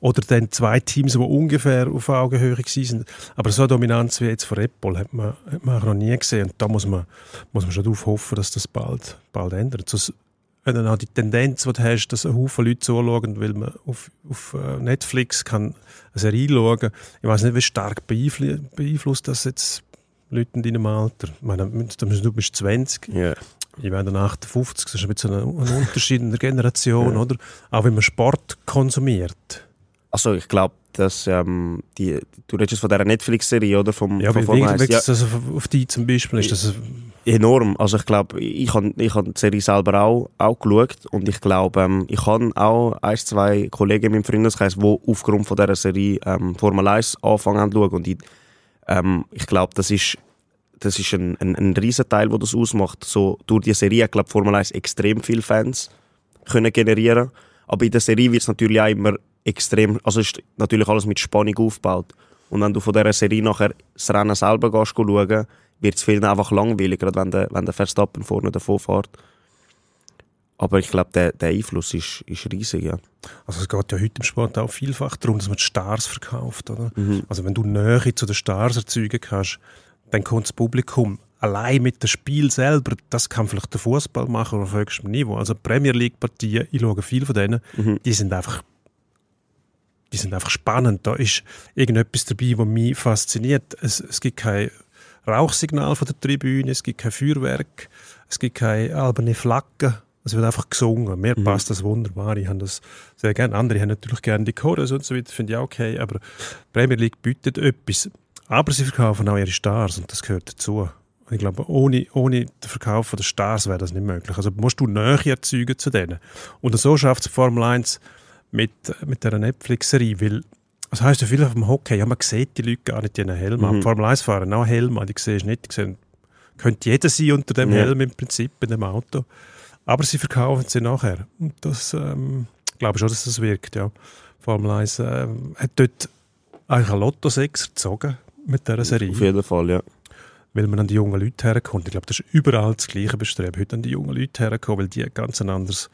Oder dann zwei Teams, die ungefähr auf Augenhöhe waren. Aber so eine Dominanz wie jetzt von Apple hat man, hat man noch nie gesehen. Und da muss man, muss man schon darauf hoffen, dass das bald, bald ändert. Sonst, wenn dann auch die Tendenz, die du hast, dass ein Haufen Leute zuschauen, weil man auf, auf äh, Netflix kann eine Serie schauen kann. Ich weiß nicht, wie stark beeinflusst das jetzt Leute in deinem Alter. Ich meine, du bist 20, yeah. ich meine dann 58, das ist ein bisschen ein Unterschied in der Generation, yeah. oder? Auch wenn man Sport konsumiert. Also ich glaube, dass ähm, die, du redest von dieser Netflix-Serie, oder? Vom, ja, vom wie wirkt ja. das auf dich zum Beispiel? Ist das enorm. Also ich glaube, ich habe ich hab die Serie selber auch, auch geschaut und ich glaube, ähm, ich habe auch ein, zwei Kollegen in meinem Freundeskreis, die aufgrund von dieser Serie ähm, Formel 1 anfangen zu schauen und ich ähm, ich glaube, das ist, das ist ein, ein, ein riesen Teil, der das ausmacht. So, durch die Serie, ich glaube, Formel 1 extrem viele Fans können generieren. Aber in der Serie wird es natürlich auch immer extrem, also ist natürlich alles mit Spannung aufgebaut. Und wenn du von dieser Serie nachher das Rennen selber gehst, schauen, wird es vielen einfach langweilig, gerade wenn der, wenn der Verstappen vorne davon fährt. Aber ich glaube, der, der Einfluss ist, ist riesig, ja. Also es geht ja heute im Sport auch vielfach darum, dass man die Stars verkauft, oder? Mhm. Also wenn du Nähe zu den Stars erzeugen kannst, dann kommt das Publikum allein mit dem Spiel selber, das kann vielleicht der Fußball machen auf höchstem Niveau. Also Premier League-Partien, ich schaue viele von denen, mhm. die sind einfach die sind einfach spannend. Da ist irgendetwas dabei, was mich fasziniert. Es, es gibt kein Rauchsignal von der Tribüne, es gibt kein Feuerwerk, es gibt keine alberne Flagge es wird einfach gesungen. Mir mhm. passt das wunderbar. Ich habe das sehr gerne. Andere haben natürlich gerne die Chores und so weiter. Finde ich auch okay. Aber Premier League bietet etwas. Aber sie verkaufen auch ihre Stars und das gehört dazu. Und ich glaube, ohne, ohne den Verkauf der Stars wäre das nicht möglich. Also musst du Nähe erzeugen zu denen. Und so schafft es Formel 1 mit, mit dieser Netflix-Serie, weil das heisst ja viel auf dem Hockey, ja, man sieht die Leute gar nicht, die einen Helm haben. Mhm. Formel 1 fahren auch Helm an, die siehst du nicht. Die sehen, könnte jeder sein unter dem ja. Helm im Prinzip, in dem Auto. Aber sie verkaufen sie nachher. Das ähm, glaube ich schon, dass das wirkt. Ja. Formel 1 äh, hat dort eigentlich ein Lotto 6 gezogen mit dieser Serie. Auf jeden Fall, ja. Weil man an die jungen Leute herkommt. Ich glaube, das ist überall das gleiche Bestreben. Heute an die jungen Leute herkommen, weil die ein ganz anderes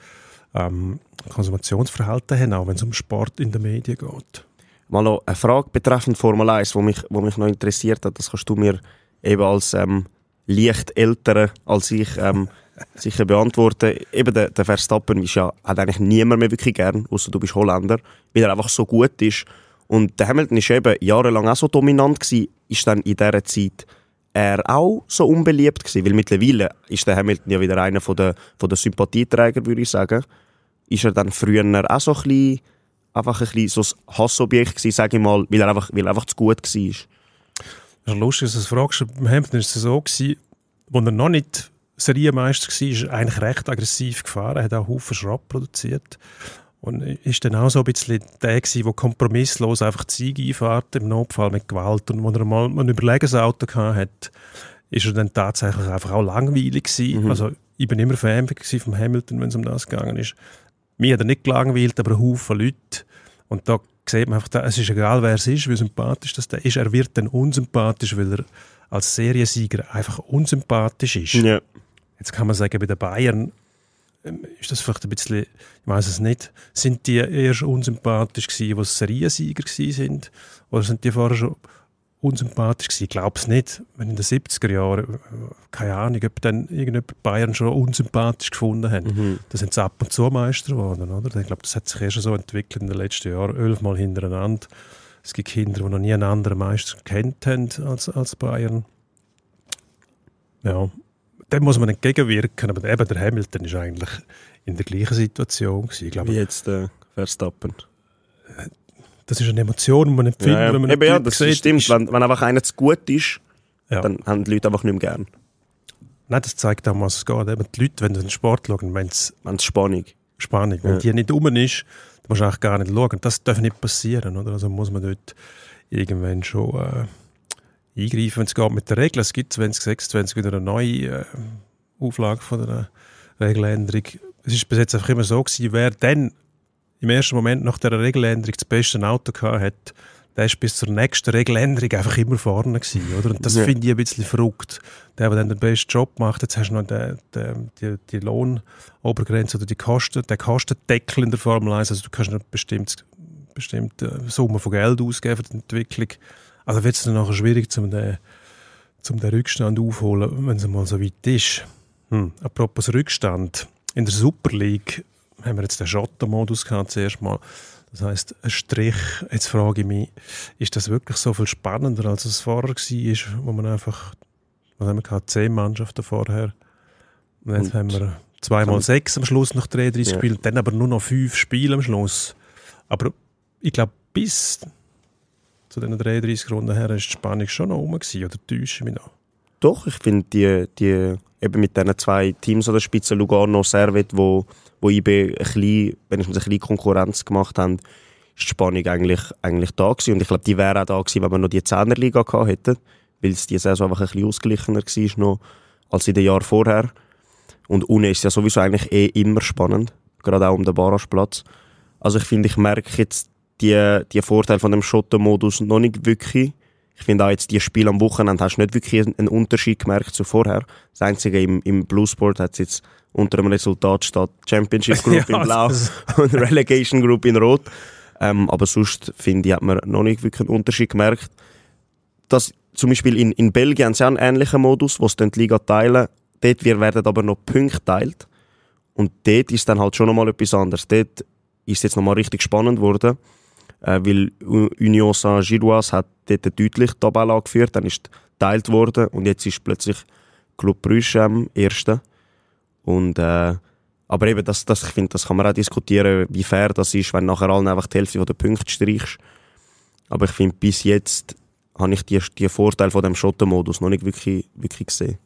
ähm, Konsumationsverhalten haben, auch wenn es um Sport in den Medien geht. Mal noch eine Frage betreffend Formel 1, die mich, wo mich noch interessiert hat. Das kannst du mir eben als ähm, leicht älterer als ich ähm, sicher beantworten. Eben der, der Verstappen ist ja, hat eigentlich niemand mehr wirklich gern, außer du bist Holländer, weil er einfach so gut ist. Und der Hamilton war eben jahrelang auch so dominant gewesen, ist dann in dieser Zeit er auch so unbeliebt gewesen, weil mittlerweile ist der Hamilton ja wieder einer von der, von der Sympathieträger, würde ich sagen. Ist er dann früher auch so ein bisschen, einfach ein bisschen so ein Hassobjekt gewesen, sage ich mal, weil er einfach, weil er einfach zu gut war. Das ist lustig, dass du das fragst. Beim Hamilton war es so, gewesen, als er noch nicht Serienmeister war, ist er eigentlich recht aggressiv gefahren, hat auch Haufen Schrott produziert. Und ist dann auch so ein bisschen der gewesen, der kompromisslos einfach die Siege einfährt, im Notfall mit Gewalt. Und wenn er mal ein überlegenes Auto hatte, ist er dann tatsächlich einfach auch langweilig gewesen. Mhm. Also ich bin immer Fan von Hamilton, wenn es um das gegangen ist. Mir hat er nicht gelangweilt, aber ein Haufen Leute. Und da sieht man einfach, es ist egal, wer es ist, wie sympathisch das der ist. Er wird dann unsympathisch, weil er als Seriensieger einfach unsympathisch ist. Ja jetzt kann man sagen, bei den Bayern ähm, ist das vielleicht ein bisschen, ich weiß es nicht, sind die eher unsympathisch gewesen, sie Seriensieger sind oder sind die vorher schon unsympathisch gewesen? Ich glaube es nicht, wenn in den 70er Jahren, keine Ahnung, ob dann irgendjemand Bayern schon unsympathisch gefunden hat. Mhm. Da sind sie ab und zu Meister geworden, oder? Ich glaube, das hat sich erst so entwickelt in den letzten Jahren, elfmal hintereinander. Es gibt Kinder, die noch nie einen anderen Meister gekannt haben als, als Bayern. Ja, dem muss man entgegenwirken. Aber eben der Hamilton ist eigentlich in der gleichen Situation. Gewesen, glaube Wie jetzt äh, Verstappen. Das ist eine Emotion, die man empfindet, ja, ja. wenn man Eben, ja, das sieht, stimmt. Ist, wenn, wenn einfach einer zu gut ist, ja. dann haben die Leute einfach nicht mehr gern. Nein, das zeigt auch, was es geht. Eben die Leute, wenn sie den Sport schauen, meinen es... Wenn es Spannung. Spannung. Wenn ja. die nicht rum ist, dann musst du eigentlich gar nicht schauen. Das darf nicht passieren, oder? Also muss man dort irgendwann schon... Äh, eingreifen, wenn es geht mit den Regeln. Es gibt 2026 wieder eine neue äh, Auflage von der Regeländerung. Es ist bis jetzt einfach immer so gewesen, wer dann im ersten Moment nach der Regeländerung das beste Auto gehabt hat, der ist bis zur nächsten Regeländerung einfach immer vorne gewesen, oder? Und das ja. finde ich ein bisschen verrückt. Der, der dann den besten Job macht, jetzt hast du noch den, den, die, die Lohnobergrenze oder die Kosten, den Kostendeckel in der Formel 1, also du kannst eine bestimmte, bestimmte äh, Summe von Geld ausgeben für die Entwicklung also wird es dann nachher schwierig, um den, um den Rückstand aufholen, wenn es mal so weit ist. Hm. Apropos Rückstand. In der Super League haben wir jetzt den Schottenmodus gehabt zuerst mal. Das heißt, ein Strich. Jetzt frage ich mich, ist das wirklich so viel spannender, als es vorher war, wo man einfach, was haben wir gehabt, zehn Mannschaften vorher. Und jetzt Und haben wir zweimal sechs am Schluss noch 33 ja. gespielt, dann aber nur noch fünf Spiele am Schluss. Aber ich glaube, bis zu diesen 33 Runden her, ist die Spannung schon noch oben gewesen, oder täusche ich mich noch? Doch, ich finde, die, die, eben mit diesen zwei Teams an der Spitze, Lugano, Servet, wo, wo IB ein bisschen, wenigstens ein bisschen Konkurrenz gemacht haben, ist die Spannung eigentlich, eigentlich da gewesen. Und ich glaube, die wäre auch da gewesen, wenn wir noch die Zehnerliga gehabt hätten, weil es die Saison einfach ein bisschen ausgeglichener war noch als in den Jahren vorher. Und unten ist ja sowieso eigentlich eh immer spannend, gerade auch um den Barrageplatz. Also ich finde, ich merke jetzt die, die Vorteile von dem Schottenmodus noch nicht wirklich. Ich finde auch jetzt die Spiele am Wochenende hast du nicht wirklich einen Unterschied gemerkt zu vorher. Das Einzige im, im Bluesport hat es jetzt unter dem Resultat statt Championship Group ja, in Blau und Relegation Group in Rot. Ähm, aber sonst finde ich, hat man noch nicht wirklich einen Unterschied gemerkt. Dass zum Beispiel in, in Belgien haben sie auch einen ähnlichen Modus, wo sie die Liga teilen. Dort wir werden aber noch Punkte teilt. Und dort ist dann halt schon nochmal etwas anderes. Dort ist es jetzt nochmal richtig spannend geworden äh, weil Union Saint-Gilloise hat dort deutlich die Tabelle angeführt, dann ist geteilt worden und jetzt ist plötzlich Club Brüsch am ersten. Und, äh, aber eben, das, das, ich finde, das kann man auch diskutieren, wie fair das ist, wenn nachher allen einfach die Hälfte der Punkte streichst. Aber ich finde, bis jetzt habe ich die, die Vorteile von dem Schottenmodus noch nicht wirklich, wirklich gesehen.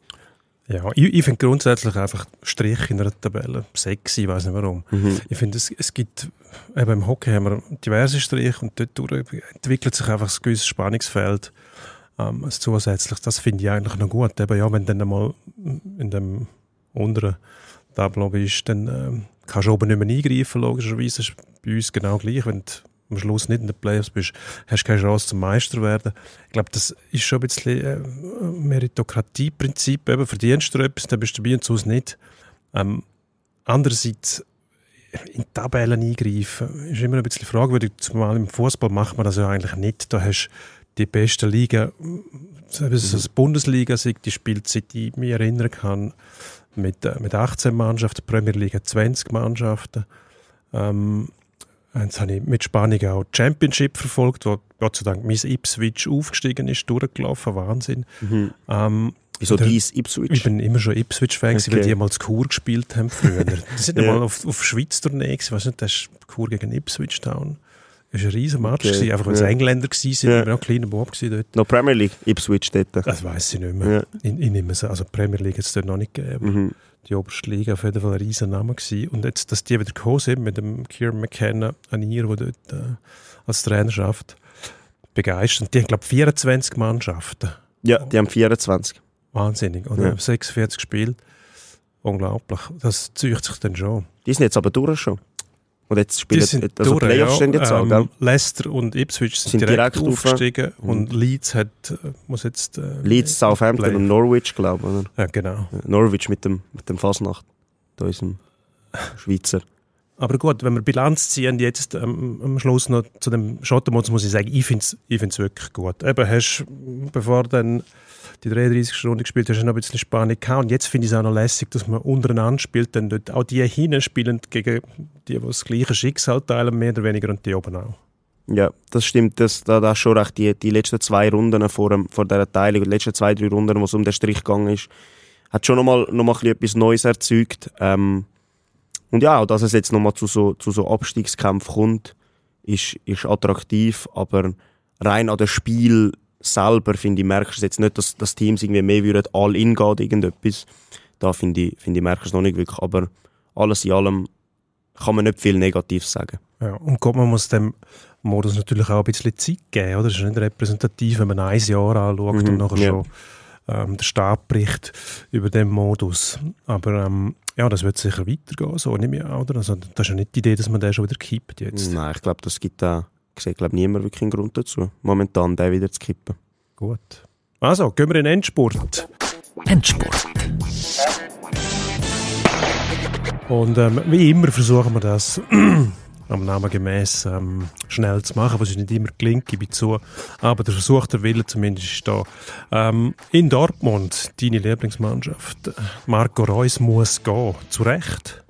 Ja, ich, ich finde grundsätzlich einfach Strich in einer Tabelle sexy, ich weiß nicht warum. Mhm. Ich finde, es, es gibt, eben im Hockey haben wir diverse Striche und dort entwickelt sich einfach ein gewisses Spannungsfeld ähm, zusätzlich. Das finde ich eigentlich noch gut. Eben, ja, wenn du dann einmal in dem unteren Tableau bist, dann ähm, kannst du oben nicht mehr eingreifen, logischerweise. Das ist bei uns genau gleich, wenn du am Schluss nicht in den Playoffs bist, hast du keine Chance zum Meister werden. Ich glaube, das ist schon ein bisschen ein äh, Meritokratieprinzip. Eben verdienst du etwas, dann bist du dabei und sonst nicht. Ähm, andererseits in Tabellen eingreifen ist immer ein bisschen fragwürdig. Zumal im Fußball macht man das ja eigentlich nicht. Da hast die beste Liga, das es mhm. eine Bundesliga, die spielt, seit ich mich erinnern kann, mit, äh, mit 18 Mannschaften, Premier League 20 Mannschaften. Ähm, Jetzt habe ich mit Spannung auch Championship verfolgt, wo Gott sei Dank mein Ipswich aufgestiegen ist, durchgelaufen, Wahnsinn. Mhm. Ähm, Wieso dies Ipswich? Ich bin immer schon Ipswich-Fan, okay. weil die mal zu Kur gespielt haben früher. Die sind ja. auf, auf Schweiz-Tournee, ich weiß nicht, das ist Kur gegen Ipswich Town. Das war ein riesen Match, okay. einfach weil es ja. Engländer waren, ja. ich war noch kleiner Bob dort. Noch Premier League Ipswich dort? Das weiß ich nicht mehr. Ja. Ich, ich nehme es, also Premier League hat es dort noch nicht gegeben. Mhm die oberste Liga auf jeden Fall ein riesen Name gewesen. Und jetzt, dass die wieder gekommen sind mit dem Kieran McKenna, an ihr, der dort äh, als Trainer schafft, begeistert. Die haben, glaube ich, 24 Mannschaften. Ja, die haben 24. Wahnsinnig. Und ja. 46 gespielt. Unglaublich. Das zeugt sich dann schon. Die sind jetzt aber durch schon. Und jetzt spielen die sind also durch, Playoffs ja. stehen jetzt ähm, auch, Leicester und Ipswich sind, sind direkt, direkt aufgestiegen auf. Mhm. und Leeds hat, äh, muss jetzt... Äh, Leeds, äh, Southampton Playoff. und Norwich, glaube ich. Ja, genau. Norwich mit dem, mit dem Fasnacht, da unserem Schweizer. Aber gut, wenn wir Bilanz ziehen, jetzt ähm, am Schluss noch zu dem Schottenmodus, muss ich sagen, ich finde es ich wirklich gut. Eben hast, bevor dann die 33. Runde gespielt hast, noch ein bisschen Spannung gehabt. Und jetzt finde ich es auch noch lässig, dass man untereinander spielt, denn dort auch die hinten spielen gegen die, die das gleiche Schicksal teilen, mehr oder weniger, und die oben auch. Ja, das stimmt. Das, da, da schon recht. Die, die letzten zwei Runden vor, vor dieser Teilung, die letzten zwei, drei Runden, wo es um den Strich gegangen ist, hat schon nochmal noch mal etwas Neues erzeugt. Ähm, und ja, auch dass es jetzt nochmal zu so, zu so Abstiegskämpfen kommt, ist, ist attraktiv, aber rein an dem Spiel selber, finde ich, merkst du jetzt nicht, dass das Teams irgendwie mehr würden, all in gehen irgendetwas. Da finde ich, find ich merkst du noch nicht wirklich. Aber alles in allem kann man nicht viel Negatives sagen. Ja, und Gott, man muss dem Modus natürlich auch ein bisschen Zeit geben, oder? Das ist nicht repräsentativ, wenn man ein Jahr anschaut mhm, und nachher ja. schon ähm, der Stab bricht über den Modus. Aber ähm, ja, das wird sicher weitergehen, so nicht mehr, oder? Also, das ist ja nicht die Idee, dass man den schon wieder kippt jetzt. Nein, ich glaube, das gibt auch sieht, glaube niemand wirklich einen Grund dazu, momentan den wieder zu kippen. Gut. Also, gehen wir in den Endspurt. Endspurt. Und ähm, wie immer versuchen wir das am Namen gemäss ähm, schnell zu machen, was uns nicht immer gelingt, gebe ich zu. Aber der Versuch, der Wille zumindest ist da. Ähm, in Dortmund, deine Lieblingsmannschaft, Marco Reus muss gehen. Zu Recht?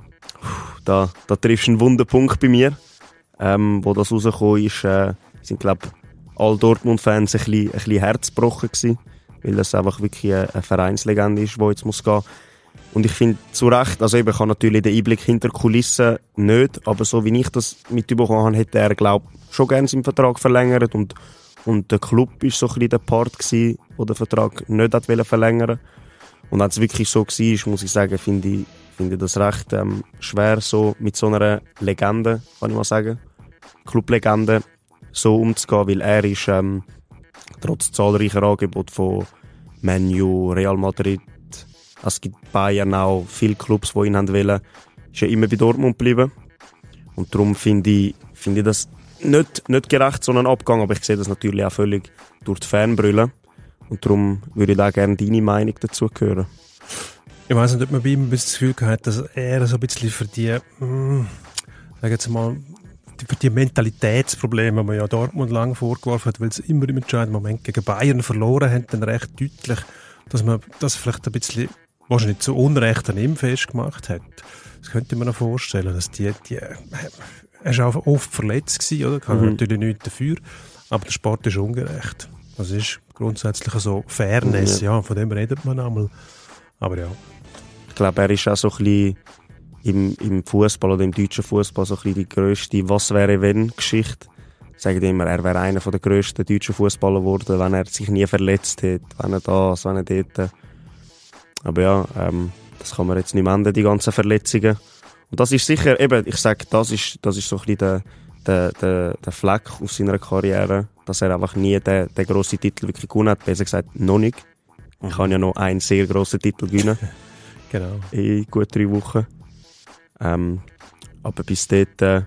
Da, da triffst du einen wunden Punkt bei mir ähm, wo das rausgekommen ist, äh, sind, glaube alle Dortmund-Fans ein bisschen, ein bisschen herzbrochen gewesen, weil das einfach wirklich eine Vereinslegende ist, die jetzt muss gehen Und ich finde zu Recht, also eben, ich habe natürlich den Einblick hinter Kulissen nicht, aber so wie ich das mitbekommen habe, hätte er, glaube ich, schon gerne seinen Vertrag verlängert und, und der Club war so ein bisschen der Part, gewesen, wo der Vertrag nicht wollte verlängern Und wenn es wirklich so war, muss ich sagen, finde ich, finde ich das recht ähm, schwer, so mit so einer Legende, kann ich mal sagen, Clublegende so umzugehen, weil er ist ähm, trotz zahlreicher Angebote von Menu, Real Madrid, es gibt Bayern auch viele Clubs, die ihn haben wollen, ist er immer bei Dortmund geblieben. Und darum finde ich, find ich das nicht, nicht gerecht, einen Abgang, aber ich sehe das natürlich auch völlig durch die Fanbrille. Und darum würde ich da gerne deine Meinung dazu hören. Ich weiß nicht, ob man bei ihm ein bisschen das Gefühl hat, dass er so ein bisschen für die, mh, hm, sag jetzt mal, für die Mentalitätsprobleme, die man ja Dortmund lang vorgeworfen hat, weil sie immer im entscheidenden Moment gegen Bayern verloren haben, dann recht deutlich, dass man das vielleicht ein bisschen wahrscheinlich zu Unrecht an ihm festgemacht hat. Das könnte man sich vorstellen, dass die, die äh, er war auch oft verletzt, gewesen, oder? Kann mhm. natürlich nichts dafür. Aber der Sport ist ungerecht. Das ist grundsätzlich so Fairness, mhm. ja. Von dem redet man einmal. Aber ja. Ich glaube, er ist auch so ein bisschen im, im Fußball oder im deutschen Fußball so ein bisschen die größte Was wäre wenn Geschichte. Sagen immer, er wäre einer der grössten deutschen Fußballer geworden, wenn er sich nie verletzt hätte, wenn er das, wenn er dort. Aber ja, ähm, das kann man jetzt nicht mehr ändern, die ganzen Verletzungen. Und das ist sicher, eben, ich sage, das ist, das ist so ein bisschen der, der, der, der Fleck aus seiner Karriere, dass er einfach nie den, den grossen Titel wirklich gewonnen hat. Besser gesagt, noch nicht. Ich kann ja noch einen sehr grossen Titel gewinnen. genau. In gut drei Wochen. Ähm, aber bis dort, äh,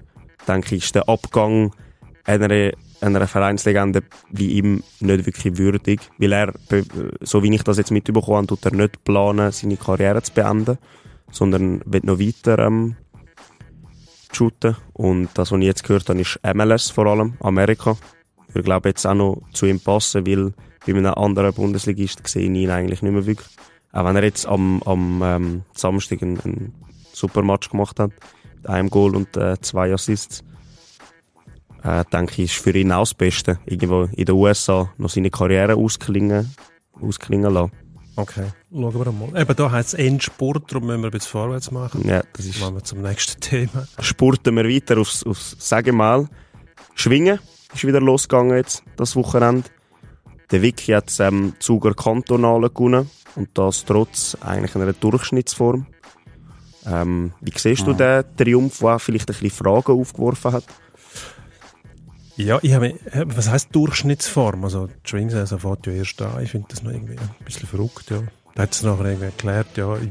denke ich, ist der Abgang einer, einer Vereinslegende wie ihm nicht wirklich würdig. Weil er, so wie ich das jetzt mitbekommen habe, tut er nicht planen, seine Karriere zu beenden, sondern wird noch weiter ähm, shooten. Und das, was ich jetzt gehört habe, ist MLS vor allem, Amerika. Ich glaube jetzt auch noch zu ihm passen, weil bei einem anderen Bundesligisten sehe ich ihn eigentlich nicht mehr wirklich. Auch wenn er jetzt am, am ähm, Samstag einen, einen super Match gemacht hat. Mit einem Goal und äh, zwei Assists. Äh, denke ich, ist für ihn auch das Beste. Irgendwo in den USA noch seine Karriere ausklingen, ausklingen lassen. Okay, schauen wir mal. Eben, da heißt es Endsport, darum müssen wir ein bisschen vorwärts machen. Ja, das ist... Machen wir zum nächsten Thema. Sporten wir weiter aufs, aufs sagen mal, Schwingen ist wieder losgegangen jetzt, das Wochenende. Der Vicky hat es ähm, Zuger Kantonale gewonnen und das trotz eigentlich einer Durchschnittsform. Ähm, wie siehst du den Triumph, der vielleicht ein bisschen Fragen aufgeworfen hat? Ja, ich habe, äh, was heißt Durchschnittsform? Also, die Schwingsaison fährt ja erst an. Ich finde das noch irgendwie ein bisschen verrückt, ja. Da hat es nachher irgendwie erklärt, ja, ich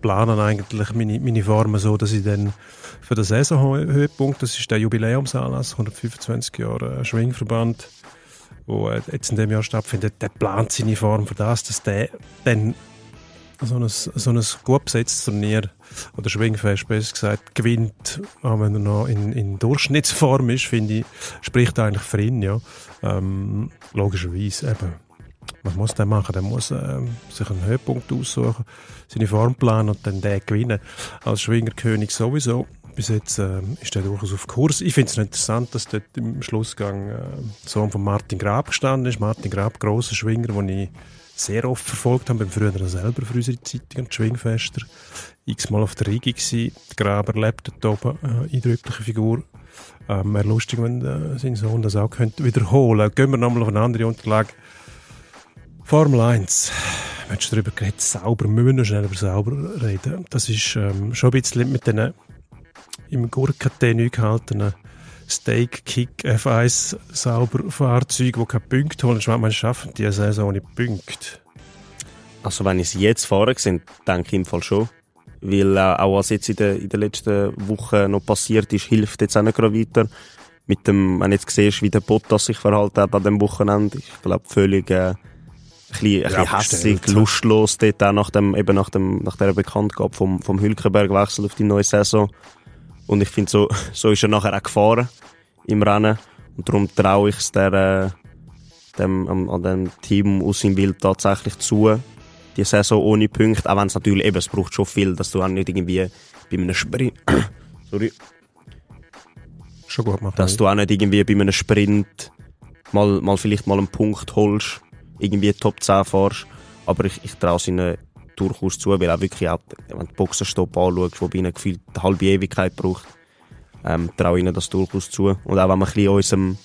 plane eigentlich meine, meine Formen so, dass ich dann für den Saisonhöhepunkt, das ist der Jubiläumsanlass, 125 Jahre äh, Schwingverband, wo äh, jetzt in dem Jahr stattfindet, der plant seine Form für das, dass der dann so ein, so ein gut besetztes Turnier oder Schwingfest besser gesagt gewinnt, auch wenn er noch in, in Durchschnittsform ist, finde ich, spricht eigentlich für ihn, ja. Ähm, logischerweise eben. Was muss der machen? Der muss ähm, sich einen Höhepunkt aussuchen, seine Form planen und dann den gewinnen. Als Schwingerkönig sowieso. Bis jetzt ähm, ist der durchaus auf Kurs. Ich finde es interessant, dass dort im Schlussgang äh, der Sohn von Martin Grab gestanden ist. Martin Grab, grosser Schwinger, den ich sehr oft verfolgt haben, beim früheren selber für unsere Zeitung und Schwingfester. X-mal auf der Riege gewesen. Der Graber lebt dort oben, äh, eindrückliche Figur. Ähm, Wäre lustig, wenn äh, sein Sohn das auch könnte wiederholen. Gehen wir nochmal auf eine andere Unterlage. Formel 1. Wir haben darüber geredet, sauber, müssen wir schnell über sauber reden. Das ist ähm, schon ein bisschen mit den im Gurkentee neu gehaltenen Steak, Kick, F1, sauber Fahrzeug, die keine Punkte holen. Ich meine, schaffen die Saison ohne Punkte? Also wenn ich jetzt fahren sind, denke ich im Fall schon. Weil äh, auch was jetzt in den in der letzten Wochen noch passiert ist, hilft jetzt auch nicht gerade weiter. Mit dem, wenn du jetzt siehst, wie der Bottas sich verhalten hat an dem Wochenende, ich glaube völlig äh, ein bisschen, ein bisschen hässig, lustlos dort auch nach, dem, eben nach, dem, nach der Bekanntgabe vom, vom Hülkenberg-Wechsel auf die neue Saison und ich finde, so, so ist er nachher auch gefahren im Rennen. Und darum traue ich es der, äh, dem, an dem Team aus dem Wild tatsächlich zu, die Saison ohne Punkte. Auch wenn es natürlich eben, es braucht schon viel, dass du auch nicht irgendwie bei einem Sprint. Sorry. Schon gut machen. Dass du auch nicht irgendwie bei einem Sprint mal, mal vielleicht mal einen Punkt holst, irgendwie Top 10 fahrst. Aber ich, ich traue ihnen durchaus zu, weil auch wirklich, auch, wenn du Boxenstopp anschaust, wo bei ihnen gefühlt eine halbe Ewigkeit braucht, ähm, traue ihnen das durchaus zu. Und auch wenn man ein bisschen unserem,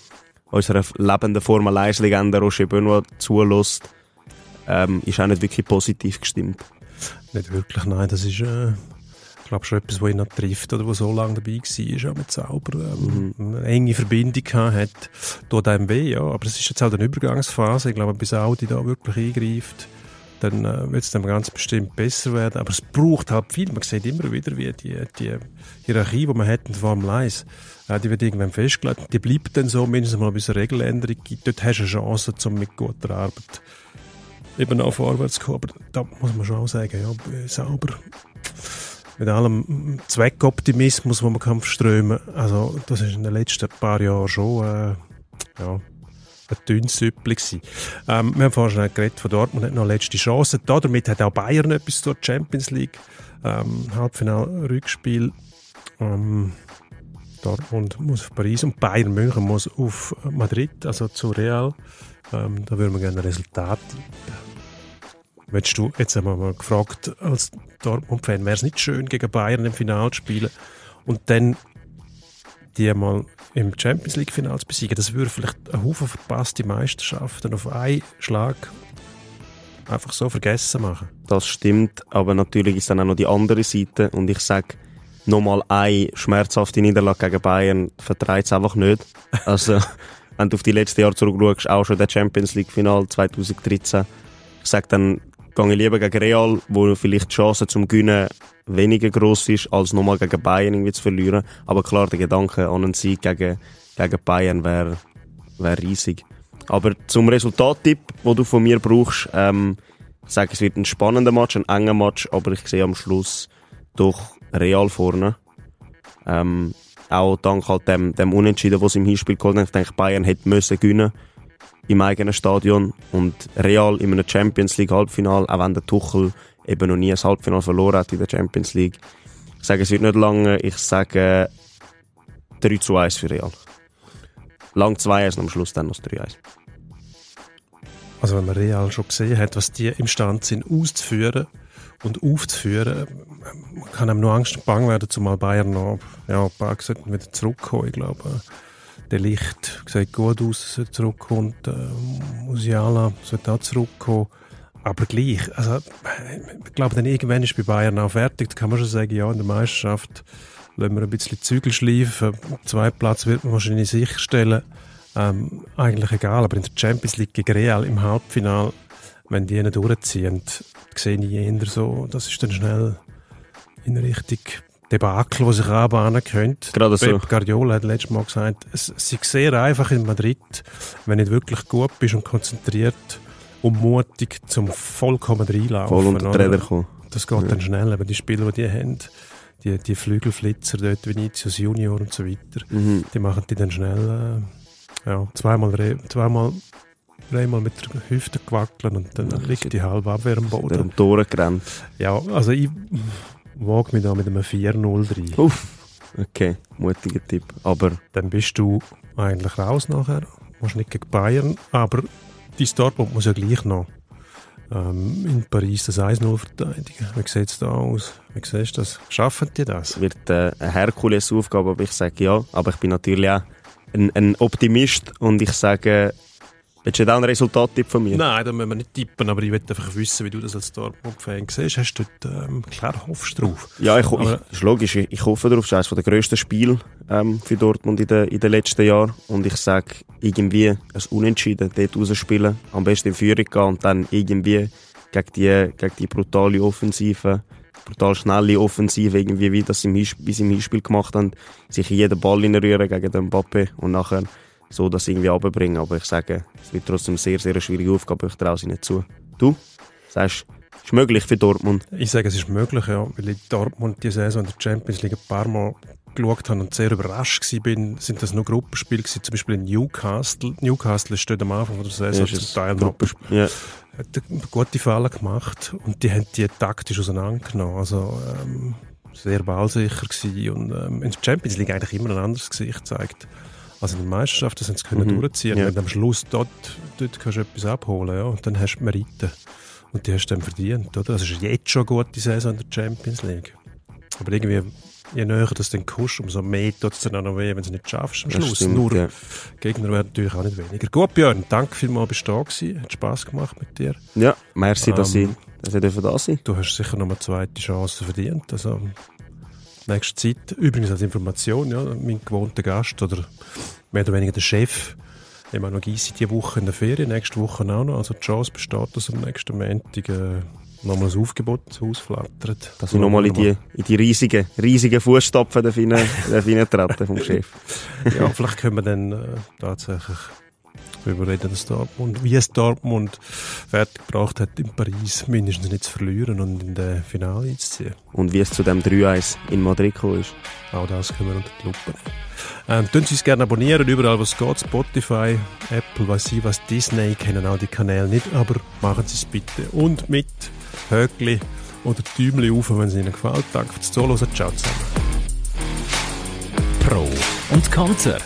unserer lebenden Formel 1-Legende Roger Benoit zulässt, ähm, ist auch nicht wirklich positiv gestimmt. Nicht wirklich, nein. Das ist, äh, ich glaube, schon etwas, was ihn noch trifft oder was so lange dabei war, auch mit Zauber, ähm, mhm. eine enge Verbindung hat, tut einem weh, ja. Aber es ist jetzt auch eine Übergangsphase. Ich glaube, bis Audi da wirklich eingreift, dann äh, wird es dann ganz bestimmt besser werden. Aber es braucht halt viel. Man sieht immer wieder, wie die, die Hierarchie, die man hat in Formel 1, äh, die wird irgendwann festgelegt. Die bleibt dann so, mindestens mal bis eine Regeländerung gibt. Dort hast du eine Chance, um mit guter Arbeit eben auch vorwärts zu kommen. Aber da muss man schon auch sagen, ja, sauber. Mit allem Zweckoptimismus, den man kann verströmen kann. Also, das ist in den letzten paar Jahren schon, äh, ja, ein dünnes Süppli gewesen. Ähm, wir haben vorhin schon geredet, von Dortmund hat noch letzte Chance. Da, damit hat auch Bayern etwas zur Champions League. Ähm, Halbfinal-Rückspiel. Ähm, Dortmund muss auf Paris und Bayern München muss auf Madrid, also zu Real. Ähm, da würden wir gerne ein Resultat Willst du, jetzt haben wir mal gefragt, als Dortmund-Fan, wäre es nicht schön, gegen Bayern im Finale zu spielen und dann die mal im Champions League Finale zu besiegen. Das würde vielleicht einen Haufen verpasste Meisterschaften auf einen Schlag einfach so vergessen machen. Das stimmt, aber natürlich ist dann auch noch die andere Seite und ich sage, nochmal eine schmerzhafte Niederlage gegen Bayern vertreibt es einfach nicht. Also, wenn du auf die letzten Jahre zurückschaust, auch schon der Champions League Final 2013, ich sage dann, gehe ich lieber gegen Real, wo vielleicht die Chance zum Gewinnen weniger gross ist, als nochmal gegen Bayern irgendwie zu verlieren. Aber klar, der Gedanke an einen Sieg gegen, gegen Bayern wäre wär riesig. Aber zum Resultattipp, wo du von mir brauchst, ähm, ich sage, es wird ein spannender Match, ein enger Match, aber ich sehe am Schluss doch Real vorne. Ähm, auch dank halt dem, dem Unentschieden, was im Hinspiel geholt hat. Ich denke, Bayern hätte müssen gewinnen müssen im eigenen Stadion und Real in einem Champions League Halbfinale, auch wenn der Tuchel eben noch nie ein Halbfinale verloren hat in der Champions League. Ich sage, es wird nicht lange, ich sage 3 zu 1 für Real. Lang 2-1 und am Schluss dann noch 3-1. Also wenn man Real schon gesehen hat, was die imstand sind auszuführen und aufzuführen, man kann einem nur Angst und Bang werden, zumal Bayern noch ja, ein paar sollten wieder zurückkommen, ich glaube der Licht sieht gut aus, dass er zurückkommt. Äh, Musiala sollte auch zurückkommen. Aber gleich, also, ich glaube, dann irgendwann ist bei Bayern auch fertig. Da kann man schon sagen, ja, in der Meisterschaft lassen wir ein bisschen Zügel schleifen. Zwei Platz wird man wahrscheinlich sicherstellen. Ähm, eigentlich egal, aber in der Champions League gegen Real im Halbfinale, wenn die einen durchziehen, sehe ich eher so, das ist dann schnell in Richtung Debakel, das sich anbahnen könnte. Gerade so. Pep Guardiola hat letztes Mal gesagt, es sei sehr einfach in Madrid, wenn du wirklich gut bist und konzentriert und mutig zum vollkommen reinlaufen. Voll unter die Trainer kommen. Das geht ja. dann schnell, aber die Spieler, die die haben, die, die Flügelflitzer dort, Vinicius Junior und so weiter, mhm. die machen die dann schnell äh, ja, zweimal, zweimal dreimal mit der Hüfte gewackelt und dann liegt die halbe Abwehr am Boden. Der um Tore gerannt. Ja, also ich wage mich da mit einem 4-0 rein. Uff, okay, mutiger Tipp. Aber dann bist du eigentlich raus nachher. Musst nicht gegen Bayern, aber dein Dortmund muss ja gleich noch ähm, in Paris das 1-0 verteidigen. Wie sieht es da aus? Wie siehst du das? Schaffen die das? Es Wird äh, eine Herkulesaufgabe, aber ich sage ja. Aber ich bin natürlich auch ein, ein Optimist und ich sage, Willst du da ein Resultat von mir? Nein, da müssen wir nicht tippen, aber ich möchte einfach wissen, wie du das als Dortmund-Fan siehst. Hast du dort, ähm, klar hoffst drauf? Ja, ich, aber, das ist logisch, ich, ich hoffe darauf. Das ist eines der grössten Spiele ähm, für Dortmund in den, in den letzten Jahren. Und ich sage, irgendwie ein Unentschieden dort rausspielen, am besten in Führung gehen und dann irgendwie gegen die, gegen die brutale Offensive brutal schnelle Offensive, irgendwie wie das im wie sie im Hinspiel gemacht haben, sich jeden Ball reinrühren gegen den Mbappe und nachher so das irgendwie runterbringen. Aber ich sage, es wird trotzdem sehr, sehr schwierige Aufgabe. Ich traue sie nicht zu. Du sagst, es ist möglich für Dortmund? Ich sage, es ist möglich, ja, weil ich Dortmund diese Saison in der Champions League ein paar Mal geschaut habe und sehr überrascht war, sind das nur Gruppenspiele gewesen, zum Beispiel in Newcastle. Newcastle steht am Anfang der Saison ja, zum Teil noch. Ja. Hat gute Fälle gemacht und die haben die taktisch auseinandergenommen. Also ähm, sehr ballsicher gewesen und ähm, in der Champions League eigentlich immer ein anderes Gesicht zeigt. Also die Meisterschaft, das jetzt können mhm. durchziehen. Ja. Und am Schluss dort, dort kannst du etwas abholen, ja. Und dann hast du Meriten. Und die hast du dann verdient, oder? Also ist jetzt schon eine gute Saison in der Champions League. Aber irgendwie, je näher das dann kommst, umso mehr tut es dann auch noch weh, wenn du es nicht schaffst am Schluss. stimmt, Nur ja. Gegner werden natürlich auch nicht weniger. Gut, Björn, danke vielmals, bist du da gewesen. Hat Spass gemacht mit dir. Ja, merci, ähm, dass ich, dass ich da sein Du hast sicher noch eine zweite Chance verdient. Also, nächster Zeit. Übrigens als Information, ja, mein gewohnter Gast oder mehr oder weniger der Chef, Emanuel Gysi, diese Woche in der Ferien, nächste Woche auch noch. Also die Chance besteht, dass am nächsten Montag äh, nochmal das Aufgebot ins Haus flattert. Dass wir nochmal in die, in die riesigen, riesigen Fußstapfen hineintreten vom Chef. ja, vielleicht können wir dann äh, tatsächlich darüber reden, dass Dortmund, wie es Dortmund fertiggebracht hat, in Paris mindestens nicht zu verlieren und in der Finale einzuziehen. Und wie es zu dem 3-1 in Madrid gekommen ist. Auch das können wir unter die Lupe nehmen. Ähm, tun Sie uns gerne abonnieren, überall was geht, Spotify, Apple, weiß ich was, Disney kennen auch die Kanäle nicht, aber machen Sie es bitte. Und mit Höckli oder Däumchen auf, wenn es Ihnen gefällt. Danke fürs Zuhören, ciao zusammen. Pro und Konter.